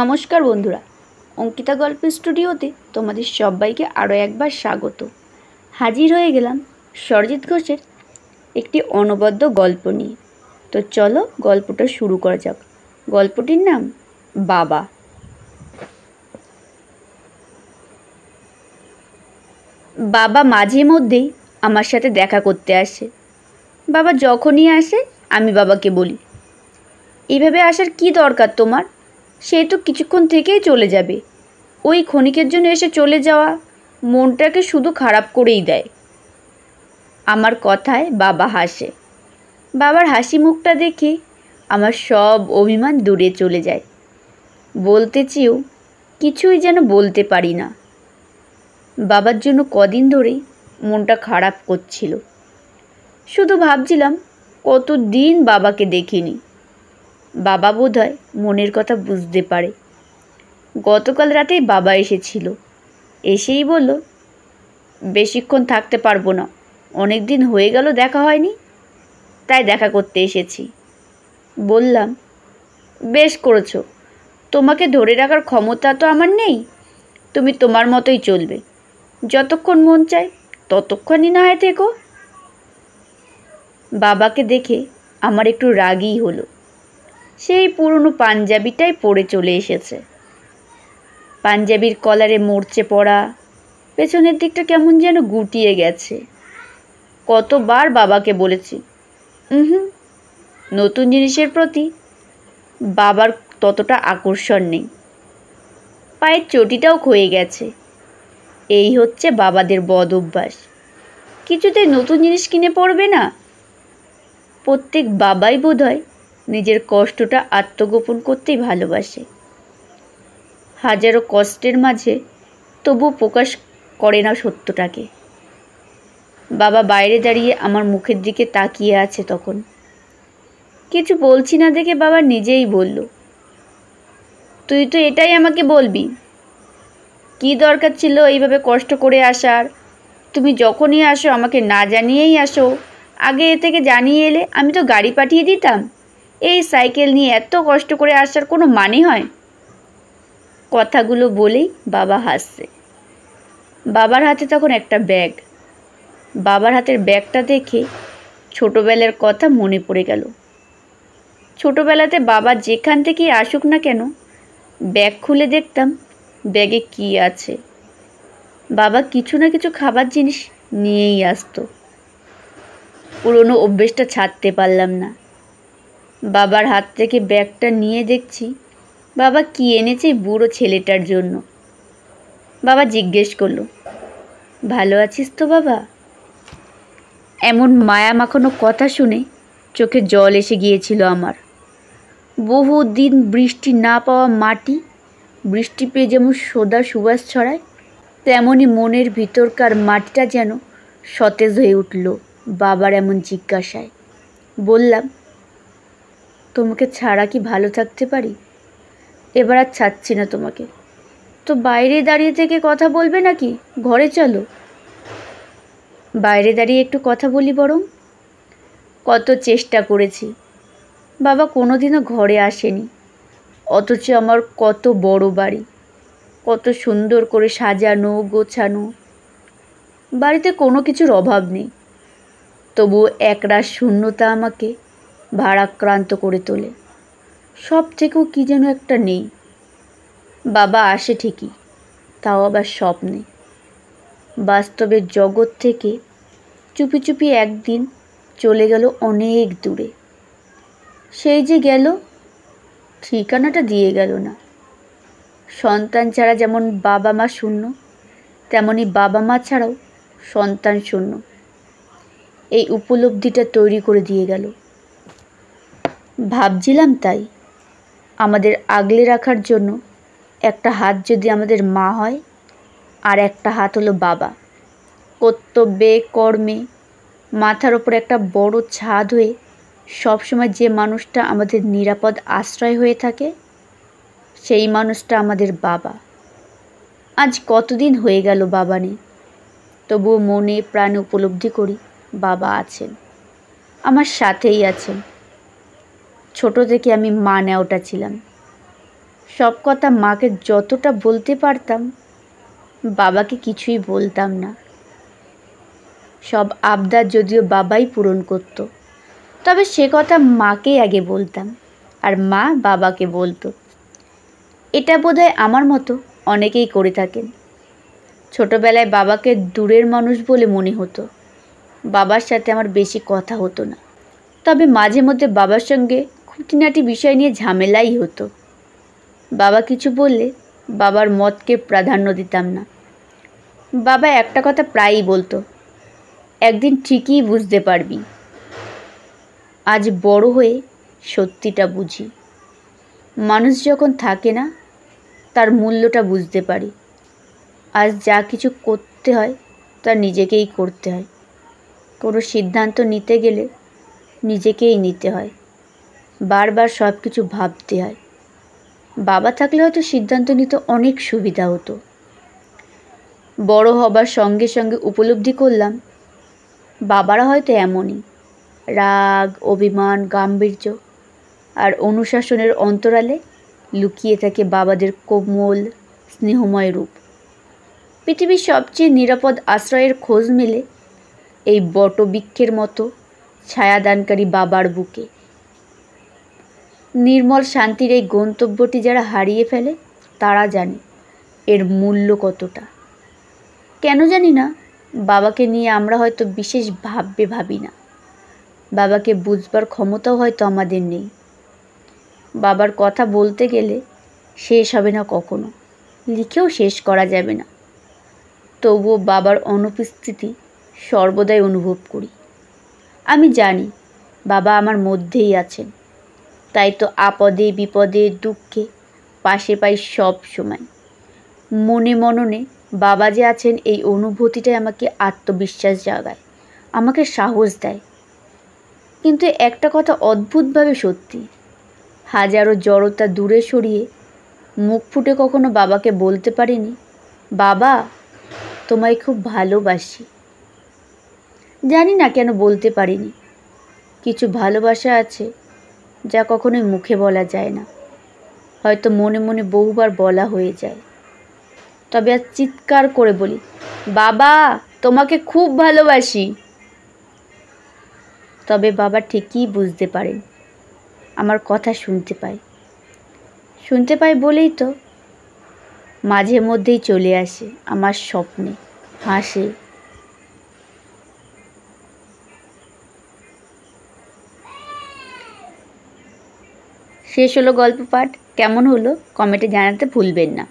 নমস্কার বন্ধুরা অঙ্কিতা গল্পের স্টুডিওতে তোমাদের সবাইকে আরও একবার স্বাগত হাজির হয়ে গেলাম সরজিৎ ঘোষের একটি অনবদ্য গল্প নিয়ে তো চলো গল্পটা শুরু করা যাক গল্পটির নাম বাবা বাবা মাঝে মধ্যেই আমার সাথে দেখা করতে আসে বাবা যখনই আসে আমি বাবাকে বলি এভাবে আসার কি দরকার তোমার সে তো কিছুক্ষণ থেকেই চলে যাবে ওই ক্ষণিকের জন্য এসে চলে যাওয়া মনটাকে শুধু খারাপ করেই দেয় আমার কথায় বাবা হাসে বাবার হাসি মুখটা দেখে আমার সব অভিমান দূরে চলে যায় বলতে চেয়েও কিছুই যেন বলতে পারি না বাবার জন্য কদিন ধরেই মনটা খারাপ করছিল শুধু ভাবছিলাম কত দিন বাবাকে দেখিনি বাবা বোধহয় মনের কথা বুঝতে পারে গতকাল রাতেই বাবা এসেছিল এসেই বলল বেশিক্ষণ থাকতে পারবো না অনেক দিন হয়ে গেল দেখা হয়নি তাই দেখা করতে এসেছি বললাম বেশ করেছো তোমাকে ধরে রাখার ক্ষমতা তো আমার নেই তুমি তোমার মতোই চলবে যতক্ষণ মন চায় ততক্ষণই না হয় থেকো বাবাকে দেখে আমার একটু রাগই হলো সেই পুরনো পাঞ্জাবিটাই পরে চলে এসেছে পাঞ্জাবির কলারে মরচে পড়া পেছনের দিকটা কেমন যেন গুটিয়ে গেছে কতবার বাবাকে বলেছি হুম নতুন জিনিসের প্রতি বাবার ততটা আকর্ষণ নেই পায়ের চটিটাও ক্ষয়ে গেছে এই হচ্ছে বাবাদের বদ অভ্যাস কিছুতে নতুন জিনিস কিনে পড়বে না প্রত্যেক বাবাই বোধ হয় নিজের কষ্টটা আত্মগোপন করতেই ভালোবাসে হাজারো কষ্টের মাঝে তবু প্রকাশ করে না সত্যটাকে বাবা বাইরে দাঁড়িয়ে আমার মুখের দিকে তাকিয়ে আছে তখন কিছু বলছি না দেখে বাবা নিজেই বলল তুই তো এটাই আমাকে বলবি কি দরকার ছিল এইভাবে কষ্ট করে আসার তুমি যখনই আসো আমাকে না জানিয়েই আসো আগে এ থেকে জানিয়ে এলে আমি তো গাড়ি পাঠিয়ে দিতাম এই সাইকেল নিয়ে এত কষ্ট করে আসার কোনো মানে হয় কথাগুলো বলেই বাবা হাসছে বাবার হাতে তখন একটা ব্যাগ বাবার হাতের ব্যাগটা দেখে ছোটোবেলার কথা মনে পড়ে গেল ছোটোবেলাতে বাবা যেখান থেকেই আসুক না কেন ব্যাগ খুলে দেখতাম ব্যাগে কি আছে বাবা কিছু না কিছু খাবার জিনিস নিয়েই আসতো পুরনো অভ্যেসটা ছাড়তে পারলাম না বাবার হাত থেকে ব্যাগটা নিয়ে দেখছি বাবা কি এনেছে বুড়ো ছেলেটার জন্য বাবা জিজ্ঞেস করলো ভালো আছিস তো বাবা এমন মায়া মাখানো কথা শুনে চোখে জল এসে গিয়েছিল আমার বহুদিন বৃষ্টি না পাওয়া মাটি বৃষ্টি পেয়ে যেমন সোদা সুবাস ছড়ায় তেমনই মনের ভিতরকার মাটিটা যেন সতেজ হয়ে উঠল বাবার এমন জিজ্ঞাসায় বললাম তোমাকে ছাড়া কি ভালো থাকতে পারি এবার আর ছাড়ছি না তোমাকে তো বাইরে দাঁড়িয়ে থেকে কথা বলবে নাকি ঘরে চলো বাইরে দাঁড়িয়ে একটু কথা বলি বরং কত চেষ্টা করেছি বাবা কোনোদিনও ঘরে আসেনি অথচ আমার কত বড় বাড়ি কত সুন্দর করে সাজানো গোছানো বাড়িতে কোনো কিছুর অভাব নেই তবু একরা শূন্যতা আমাকে ভারাক্রান্ত করে তোলে সব থেকেও কী যেন একটা নেই বাবা আসে ঠিকই তাও আবার স্বপ্নে বাস্তবের জগৎ থেকে চুপি চুপি একদিন চলে গেল অনেক দূরে সেই যে গেল ঠিকানাটা দিয়ে গেল না সন্তান ছাড়া যেমন বাবা মা শূন্য তেমনি বাবা মা ছাড়াও সন্তান শূন্য এই উপলব্ধিটা তৈরি করে দিয়ে গেল ভাবছিলাম তাই আমাদের আগলে রাখার জন্য একটা হাত যদি আমাদের মা হয় আর একটা হাত হলো বাবা কর্তব্যে কর্মে মাথার ওপর একটা বড় ছাদ হয়ে সবসময় যে মানুষটা আমাদের নিরাপদ আশ্রয় হয়ে থাকে সেই মানুষটা আমাদের বাবা আজ কতদিন হয়ে গেল বাবা নেই তবুও মনে প্রাণে উপলব্ধি করি বাবা আছেন আমার সাথেই আছেন ছোট থেকে আমি মা নেওয়াটা ছিলাম সব কথা মাকে যতটা বলতে পারতাম বাবাকে কিছুই বলতাম না সব আবদার যদিও বাবাই পূরণ করত তবে সে কথা মাকে আগে বলতাম আর মা বাবাকে বলতো এটা বোধ আমার মতো অনেকেই করে থাকেন ছোটবেলায় বাবাকে দূরের মানুষ বলে মনে হতো বাবার সাথে আমার বেশি কথা হতো না তবে মাঝে মধ্যে বাবার সঙ্গে খুঁটিনাটি বিষয় নিয়ে ঝামেলাই হতো বাবা কিছু বললে বাবার মতকে প্রাধান্য দিতাম না বাবা একটা কথা প্রায়ই বলতো একদিন ঠিকই বুঝতে পারবি আজ বড় হয়ে সত্যিটা বুঝি মানুষ যখন থাকে না তার মূল্যটা বুঝতে পারি আজ যা কিছু করতে হয় তা নিজেকেই করতে হয় কোনো সিদ্ধান্ত নিতে গেলে নিজেকেই নিতে হয় বারবার সব কিছু ভাবতে হয় বাবা থাকলে হয়তো সিদ্ধান্ত নিতে অনেক সুবিধা হতো বড় হবার সঙ্গে সঙ্গে উপলব্ধি করলাম বাবারা হয়তো এমনই রাগ অভিমান গাম্ভীর্য আর অনুশাসনের অন্তরালে লুকিয়ে থাকে বাবাদের কোমল স্নেহময় রূপ পৃথিবীর সবচেয়ে নিরাপদ আশ্রয়ের খোঁজ মেলে এই বটবৃক্ষের মতো ছায়াদানকারী বাবার বুকে নির্মল শান্তির এই গন্তব্যটি যারা হারিয়ে ফেলে তারা জানে এর মূল্য কতটা কেন জানি না বাবাকে নিয়ে আমরা হয়তো বিশেষ ভাববে ভাবি না বাবাকে বুঝবার ক্ষমতাও হয়তো আমাদের নেই বাবার কথা বলতে গেলে শেষ হবে না কখনো লিখেও শেষ করা যাবে না তবুও বাবার অনুপস্থিতি সর্বদাই অনুভব করি আমি জানি বাবা আমার মধ্যেই আছেন তাই তো আপদে বিপদে দুঃখে পাশে পাই সব সময় মনে মননে বাবা যে আছেন এই অনুভূতিটাই আমাকে আত্মবিশ্বাস জাগায় আমাকে সাহস দেয় কিন্তু একটা কথা অদ্ভুতভাবে সত্যি হাজারো জড়তা দূরে সরিয়ে মুখ ফুটে কখনো বাবাকে বলতে পারিনি বাবা তোমায় খুব ভালোবাসি জানি না কেন বলতে পারিনি কিছু ভালোবাসা আছে যা কখনোই মুখে বলা যায় না হয়তো মনে মনে বহুবার বলা হয়ে যায় তবে আর চিৎকার করে বলি বাবা তোমাকে খুব ভালোবাসি তবে বাবা ঠিকই বুঝতে পারেন আমার কথা শুনতে পাই শুনতে পাই বলেই তো মাঝে মধ্যেই চলে আসে আমার স্বপ্নে হাসে শেষ হলো গল্প পাঠ কেমন হলো কমেন্টে জানাতে ভুলবেন না